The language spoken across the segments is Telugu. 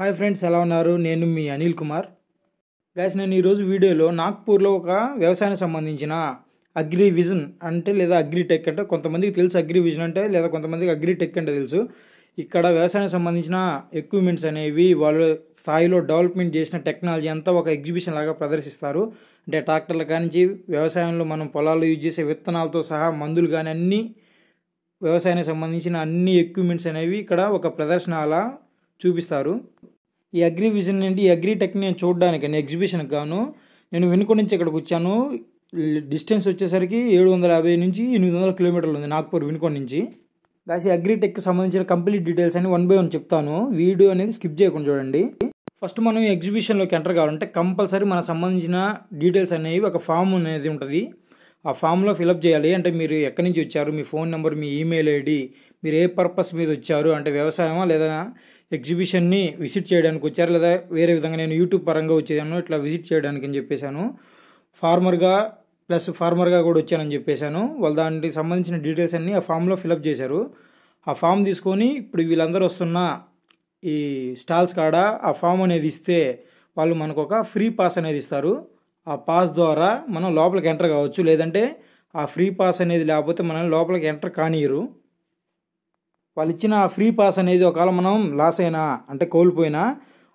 హాయ్ ఫ్రెండ్స్ ఎలా ఉన్నారు నేను మీ అనిల్ కుమార్ గ్యాస్ నేను ఈరోజు వీడియోలో నాగ్పూర్లో ఒక వ్యవసాయానికి సంబంధించిన అగ్రి విజన్ అంటే లేదా అగ్రిటెక్ అంటే కొంతమందికి తెలుసు అగ్రి విజన్ అంటే లేదా కొంతమందికి అగ్రిటెక్ అంటే తెలుసు ఇక్కడ వ్యవసాయానికి సంబంధించిన ఎక్విప్మెంట్స్ అనేవి వాళ్ళు స్థాయిలో డెవలప్మెంట్ చేసిన టెక్నాలజీ అంతా ఒక ఎగ్జిబిషన్ లాగా ప్రదర్శిస్తారు అంటే ట్రాక్టర్ల కానించి వ్యవసాయంలో మనం పొలాల్లో యూజ్ చేసే విత్తనాలతో సహా మందులు కానీ అన్నీ వ్యవసాయానికి సంబంధించిన అన్ని ఎక్విప్మెంట్స్ అనేవి ఇక్కడ ఒక ప్రదర్శనలా చూపిస్తారు ఈ అగ్రి విజన్ నుండి ఈ అగ్రి నేను చూడడానికి ఎగ్జిబిషన్కి గాను నేను వెనుక నుంచి ఇక్కడికి వచ్చాను డిస్టెన్స్ వచ్చేసరికి ఏడు వందల యాభై నుంచి ఎనిమిది వందల కిలోమీటర్లు ఉంది నాగ్పూర్ వినుకొండ నుంచి కాసి అగ్రిటెక్కి సంబంధించిన కంప్లీట్ డీటెయిల్స్ అని వన్ బై వన్ చెప్తాను వీడియో అనేది స్కిప్ చేయకుండా చూడండి ఫస్ట్ మనం ఈ ఎగ్జిబిషన్లోకి ఎంటర్ కావాలంటే కంపల్సరీ మనకు సంబంధించిన డీటెయిల్స్ అనేవి ఒక ఫామ్ అనేది ఉంటుంది ఆ ఫామ్లో ఫిలప్ చేయాలి అంటే మీరు ఎక్కడి నుంచి వచ్చారు మీ ఫోన్ నెంబర్ మీ ఈమెయిల్ ఐడి మీరు ఏ పర్పస్ మీద వచ్చారు అంటే వ్యవసాయమా లేదా ఎగ్జిబిషన్ని విజిట్ చేయడానికి వచ్చారు లేదా వేరే విధంగా నేను యూట్యూబ్ పరంగా వచ్చేదాను ఇట్లా విజిట్ చేయడానికి అని చెప్పేశాను ఫార్మర్గా ప్లస్ ఫార్మర్గా కూడా వచ్చానని చెప్పేశాను వాళ్ళు దానికి సంబంధించిన డీటెయిల్స్ అన్నీ ఆ ఫామ్లో ఫిలప్ చేశారు ఆ ఫామ్ తీసుకొని ఇప్పుడు వీళ్ళందరూ వస్తున్న ఈ స్టాల్స్ కాడ ఆ ఫామ్ అనేది ఇస్తే వాళ్ళు మనకు ఒక ఫ్రీ పాస్ అనేది ఇస్తారు ఆ పాస్ ద్వారా మనం లోపలికి ఎంటర్ కావచ్చు లేదంటే ఆ ఫ్రీ పాస్ అనేది లేకపోతే మనల్ని లోపలికి ఎంటర్ కానియరు వాళ్ళు ఇచ్చిన ఫ్రీ పాస్ అనేది ఒకవేళ మనం లాస్ అయినా అంటే కోల్పోయినా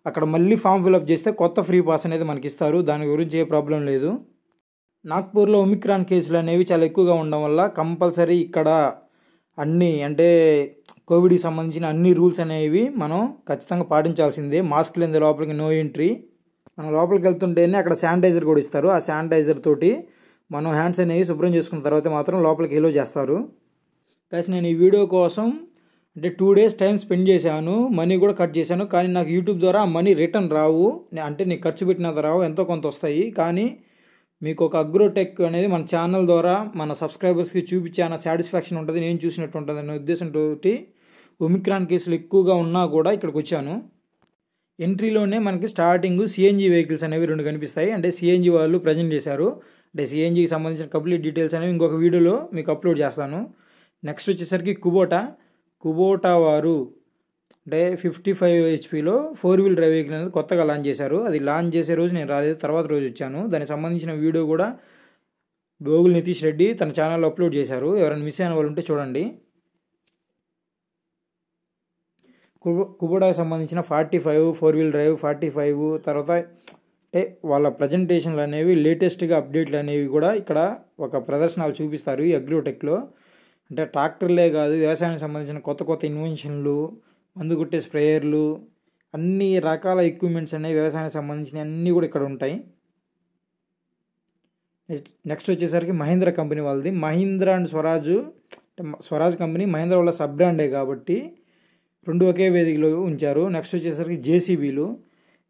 అక్కడ మళ్ళీ ఫామ్ ఫిల్అప్ చేస్తే కొత్త ఫ్రీ పాస్ అనేది మనకి ఇస్తారు దాని గురించి ఏ ప్రాబ్లం లేదు నాగ్పూర్లో ఒమిక్రాన్ కేసులు అనేవి చాలా ఎక్కువగా ఉండడం వల్ల కంపల్సరీ ఇక్కడ అన్ని అంటే కోవిడ్కి సంబంధించిన అన్ని రూల్స్ అనేవి మనం ఖచ్చితంగా పాటించాల్సిందే మాస్క్ లేని లోపలికి నో ఎంట్రీ మనం లోపలికి వెళ్తుంటేనే అక్కడ శానిటైజర్ కూడా ఇస్తారు ఆ శానిటైజర్ తోటి మనం హ్యాండ్స్ అనేవి శుభ్రం చేసుకున్న తర్వాత మాత్రం లోపలికి ఎలో చేస్తారు కాసి నేను ఈ వీడియో కోసం అంటే టూ డేస్ టైం స్పెండ్ చేశాను మనీ కూడా కట్ చేశాను కానీ నాకు యూట్యూబ్ ద్వారా మనీ రిటర్న్ రావు అంటే నీకు ఖర్చు పెట్టినంత రావు ఎంతో కొంత వస్తాయి కానీ మీకు ఒక అగ్రోటెక్ అనేది మన ఛానల్ ద్వారా మన సబ్స్క్రైబర్స్కి చూపించాన సాటిస్ఫాక్షన్ ఉంటుంది నేను చూసినట్టు ఉంటుంది అనే ఉద్దేశంతో ఒమిక్రాన్ కేసులు ఎక్కువగా ఉన్నా కూడా ఇక్కడికి వచ్చాను ఎంట్రీలోనే మనకి స్టార్టింగ్ సిఎన్జి వెహికల్స్ అనేవి రెండు కనిపిస్తాయి అంటే సిఎన్జి వాళ్ళు ప్రజెంట్ చేశారు అంటే సిఎన్జికి సంబంధించిన కంప్లీట్ డీటెయిల్స్ అనేవి ఇంకొక వీడియోలో మీకు అప్లోడ్ చేస్తాను నెక్స్ట్ వచ్చేసరికి కుబోటా కుబోటా వారు అంటే ఫిఫ్టీ ఫైవ్ హెచ్పిలో ఫోర్ వీల్ డ్రైవ్ వెహికల్ అనేది కొత్తగా లాంచ్ చేశారు అది లాంచ్ చేసే రోజు నేను రాలేదు తర్వాత రోజు వచ్చాను దానికి సంబంధించిన వీడియో కూడా డోగుల్ నితీష్ రెడ్డి తన ఛానల్లో అప్లోడ్ చేశారు ఎవరైనా మిస్ అయిన వాళ్ళు ఉంటే చూడండి కుబోటాకి సంబంధించిన forty five four wheel drive forty five తర్వాత అంటే వాళ్ళ ప్రజెంటేషన్లు అనేవి లేటెస్ట్గా అప్డేట్లు అనేవి కూడా ఇక్కడ ఒక ప్రదర్శనలు చూపిస్తారు ఈ అగ్రోటెక్లో అంటే ట్రాక్టర్లే కాదు వ్యవసాయానికి సంబంధించిన కొత్త కొత్త ఇన్వెన్షన్లు మందు కొట్టే స్ప్రేయర్లు అన్ని రకాల ఎక్విప్మెంట్స్ అనేవి వ్యవసాయానికి సంబంధించిన అన్నీ కూడా ఇక్కడ ఉంటాయి నెక్స్ట్ వచ్చేసరికి మహీంద్ర కంపెనీ వాళ్ళది మహీంద్ర అండ్ స్వరాజ్ స్వరాజ్ కంపెనీ మహీంద్ర వాళ్ళ సబ్ బ్రాండే కాబట్టి రెండు ఒకే వేదికలో ఉంచారు నెక్స్ట్ వచ్చేసరికి జేసీబీలు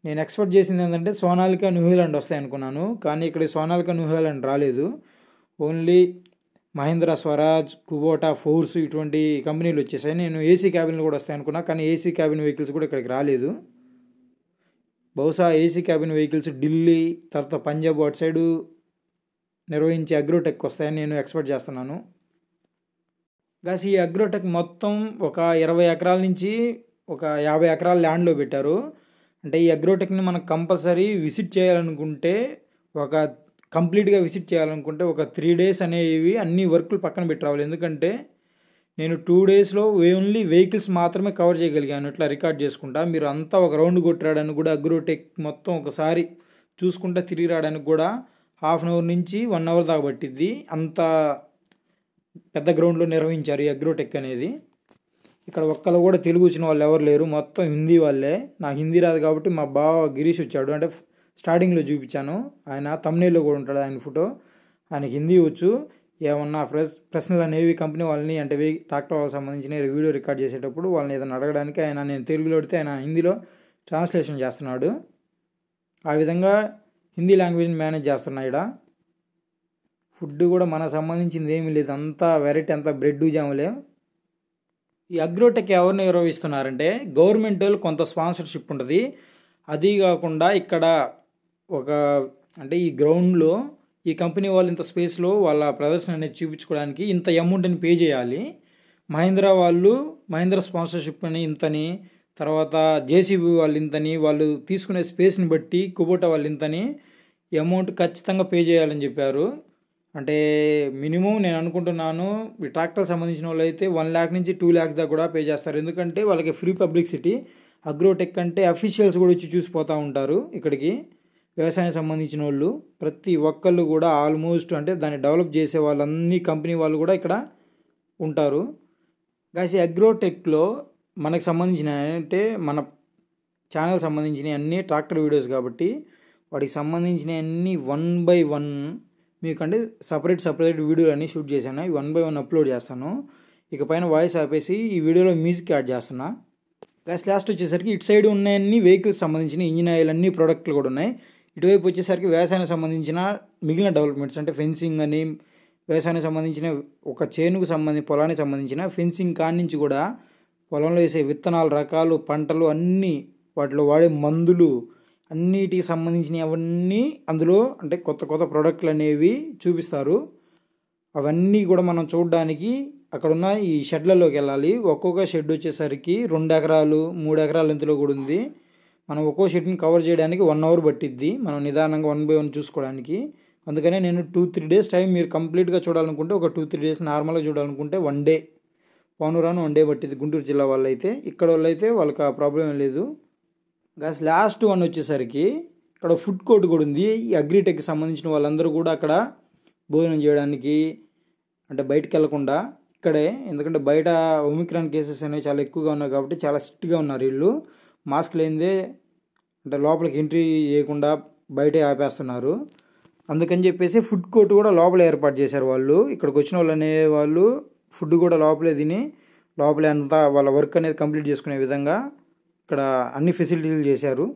నేను ఎక్స్పెక్ట్ చేసింది ఏంటంటే సోనాలికా న్యూహిలాండ్ వస్తాయి అనుకున్నాను కానీ ఇక్కడ సోనాలికా న్యూహిలాండ్ రాలేదు only Mahindra Swaraj Kubota Force ఇటువంటి కంపెనీలు వచ్చేసాయి నేను ఏసీ క్యాబిన్లు కూడా వస్తాయి అనుకున్నా కానీ ఏసీ క్యాబిన్ వెహికల్స్ కూడా ఇక్కడికి రాలేదు బహుశా ఏసీ క్యాబిన్ వెహికల్స్ ఢిల్లీ తర్వాత పంజాబ్ అటు సైడు నిర్వహించే అగ్రోటెక్ వస్తాయని నేను ఎక్స్పెక్ట్ చేస్తున్నాను గాస్ ఈ అగ్రోటెక్ మొత్తం ఒక ఇరవై ఎకరాల నుంచి ఒక యాభై ఎకరాల ల్యాండ్లో పెట్టారు అంటే ఈ అగ్రోటెక్ని మనం కంపల్సరీ విజిట్ చేయాలనుకుంటే ఒక కంప్లీట్గా విజిట్ చేయాలనుకుంటే ఒక త్రీ డేస్ అనేవి అన్ని వర్క్లు పక్కన పెట్టి రావాలి ఎందుకంటే నేను టూ డేస్లో ఓన్లీ వెహికల్స్ మాత్రమే కవర్ చేయగలిగాను ఇట్లా రికార్డ్ చేసుకుంటా మీరు అంతా ఒక రౌండ్ కొట్టాడని కూడా అగ్రోటెక్ మొత్తం ఒకసారి చూసుకుంటా తిరిగి రావడానికి కూడా హాఫ్ అన్ అవర్ నుంచి వన్ అవర్ దాకా పట్టిద్ది అంత పెద్ద గ్రౌండ్లో నిర్వహించారు ఈ అగ్రోటెక్ అనేది ఇక్కడ ఒక్కరు కూడా తెలుగు వచ్చిన వాళ్ళు ఎవరు లేరు మొత్తం హిందీ వాళ్ళే నాకు హిందీ రాదు కాబట్టి మా బావ గిరీష్ వచ్చాడు అంటే స్టార్టింగ్లో చూపించాను ఆయన తమ్నేలో కూడా ఉంటాడు ఆయన ఫోటో ఆయన హిందీ వచ్చు ఏమన్నా ప్రశ్నలు అనేవి కంపెనీ వాళ్ళని అంటే ట్రాక్టర్ వాళ్ళకి సంబంధించిన వీడియో రికార్డ్ చేసేటప్పుడు వాళ్ళని ఏదైనా అడగడానికి ఆయన నేను తెలుగులో అడితే ఆయన హిందీలో ట్రాన్స్లేషన్ చేస్తున్నాడు ఆ విధంగా హిందీ లాంగ్వేజ్ని మేనేజ్ చేస్తున్నాయి ఇక్కడ ఫుడ్ కూడా మనకు సంబంధించింది ఏమీ లేదు అంతా వెరైటీ అంతా బ్రెడ్ జాములే ఈ అగ్రోటెక్ ఎవరు నిర్వహిస్తున్నారంటే గవర్నమెంట్ వాళ్ళు కొంత స్పాన్సర్షిప్ ఉంటుంది అది కాకుండా ఇక్కడ ఒక అంటే ఈ గ్రౌండ్లో ఈ కంపెనీ వాళ్ళు ఇంత స్పేస్లో వాళ్ళ ప్రదర్శన అనేది చూపించుకోవడానికి ఇంత అమౌంట్ని పే చేయాలి మహేంద్ర వాళ్ళు మహేంద్ర స్పాన్సర్షిప్ అని ఇంతని తర్వాత జేసీబీ వాళ్ళు ఇంతని వాళ్ళు తీసుకునే స్పేస్ని బట్టి కుబోటా వాళ్ళు ఇంతని అమౌంట్ ఖచ్చితంగా పే చేయాలని చెప్పారు అంటే మినిమం నేను అనుకుంటున్నాను ఈ ట్రాక్టర్ సంబంధించిన వాళ్ళు అయితే వన్ ల్యాక్ నుంచి టూ ల్యాక్ దాకా కూడా పే చేస్తారు ఎందుకంటే వాళ్ళకి ఫ్రీ పబ్లిసిటీ అగ్రోటెక్ అంటే అఫీషియల్స్ కూడా వచ్చి చూసిపోతూ ఉంటారు ఇక్కడికి వ్యవసాయం సంబంధించిన వాళ్ళు ప్రతి ఒక్కళ్ళు కూడా ఆల్మోస్ట్ అంటే దాన్ని డెవలప్ చేసే వాళ్ళన్ని కంపెనీ వాళ్ళు కూడా ఇక్కడ ఉంటారు కాసి అగ్రోటెక్లో మనకు సంబంధించిన అంటే మన ఛానల్ సంబంధించిన అన్ని ట్రాక్టర్ వీడియోస్ కాబట్టి వాటికి సంబంధించిన అన్ని వన్ బై వన్ మీకు అంటే సపరేట్ సపరేట్ వీడియోలు అన్నీ షూట్ చేశాను అవి వన్ బై వన్ అప్లోడ్ చేస్తాను ఇక పైన వాయిస్ ఆపేసి ఈ వీడియోలో మ్యూజిక్ యాడ్ చేస్తున్నా గ్యాస్ లాస్ట్ వచ్చేసరికి ఇటు సైడ్ ఉన్నాయన్ని వెహికల్స్ సంబంధించిన ఇంజిన్ ఆయిల్ అన్ని ప్రోడక్ట్లు కూడా ఉన్నాయి ఇటువైపు వచ్చేసరికి వ్యవసాయానికి సంబంధించిన మిగిలిన డెవలప్మెంట్స్ అంటే ఫెన్సింగ్ అని వ్యవసాయానికి సంబంధించిన ఒక చేనుకు సంబంధించి పొలానికి సంబంధించిన ఫెన్సింగ్ కాడి నుంచి కూడా పొలంలో వేసే విత్తనాలు రకాలు పంటలు అన్నీ వాటిలో వాడే మందులు అన్నిటికి సంబంధించిన అవన్నీ అందులో అంటే కొత్త కొత్త ప్రొడక్ట్లు అనేవి చూపిస్తారు అవన్నీ కూడా మనం చూడడానికి అక్కడున్న ఈ షెడ్లలోకి వెళ్ళాలి ఒక్కొక్క షెడ్ వచ్చేసరికి రెండు ఎకరాలు మూడు ఎకరాలు ఇంతలో కూడా ఉంది మనం ఒక్కో షీట్ని కవర్ చేయడానికి వన్ అవర్ పట్టిద్ది మనం నిదానంగా వన్ బై వన్ చూసుకోవడానికి అందుకనే నేను టూ త్రీ డేస్ టైం మీరు కంప్లీట్గా చూడాలనుకుంటే ఒక టూ త్రీ డేస్ నార్మల్గా చూడాలనుకుంటే వన్ డే పౌనురాను వన్ డే పట్టిద్ది గుంటూరు జిల్లా వాళ్ళైతే ఇక్కడ వాళ్ళైతే వాళ్ళకి ఆ ప్రాబ్లం లేదు గస్ లాస్ట్ వన్ వచ్చేసరికి ఇక్కడ ఫుడ్ కోర్ట్ కూడా ఉంది ఈ అగ్రిటెక్కి సంబంధించిన వాళ్ళందరూ కూడా అక్కడ భోజనం చేయడానికి అంటే బయటకు వెళ్లకుండా ఇక్కడే ఎందుకంటే బయట ఒమిక్రాన్ కేసెస్ అనేవి చాలా ఎక్కువగా ఉన్నాయి కాబట్టి చాలా స్ట్రిక్ట్గా ఉన్నారు వీళ్ళు మాస్క్ లేనిదే అంటే లోపలికి ఎంట్రీ చేయకుండా బయటే ఆపేస్తున్నారు అందుకని చెప్పేసి ఫుడ్ కోర్ట్ కూడా లోపల ఏర్పాటు చేశారు వాళ్ళు ఇక్కడికి వచ్చిన వాళ్ళు అనేవాళ్ళు ఫుడ్ కూడా లోపలే తిని లోపలే అంతా వాళ్ళ వర్క్ అనేది కంప్లీట్ చేసుకునే విధంగా ఇక్కడ అన్ని ఫెసిలిటీలు చేశారు